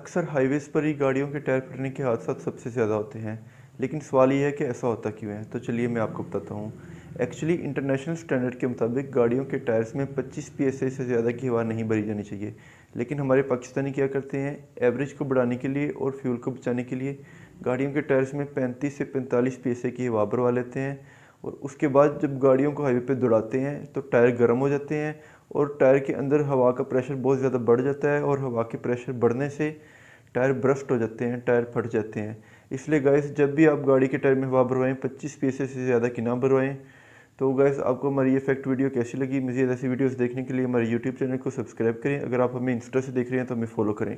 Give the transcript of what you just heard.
अक्सर हाईवेज़ पर ही गाड़ियों के टायर फटने के हादसा तो सबसे ज़्यादा होते हैं लेकिन सवाल यह है कि ऐसा होता क्यों है तो चलिए मैं आपको बताता हूँ एक्चुअली इंटरनेशनल स्टैंडर्ड के मुताबिक गाड़ियों के टायर्स में 25 पी से ज़्यादा की हवा नहीं भरी जानी चाहिए लेकिन हमारे पाकिस्तानी क्या करते हैं एवरेज को बढ़ाने के लिए और फ्यूल को बचाने के लिए गाड़ियों के टायर्स में पैंतीस से पैंतालीस पी की हवा भरवा लेते हैं और उसके बाद जब गाड़ियों को हाईवे पर दौड़ाते हैं तो टायर गर्म हो जाते हैं और टायर के अंदर हवा का प्रेशर बहुत ज़्यादा बढ़ जाता है और हवा के प्रेशर बढ़ने से टायर ब्रस्ट हो जाते हैं टायर फट जाते हैं इसलिए गैस जब भी आप गाड़ी के टायर में हवा भरवाएँ पच्चीस पीसे से ज़्यादा की ना भरवाएँ तो गैस आपको हमारी ये फैक्ट वीडियो कैसी लगी मज़ीद ऐसी वीडियोस देखने के लिए हमारे यूट्यूब चैनल को सब्सक्राइब करें अगर आप हमें इंस्टा से देख रहे हैं तो हमें फॉलो करें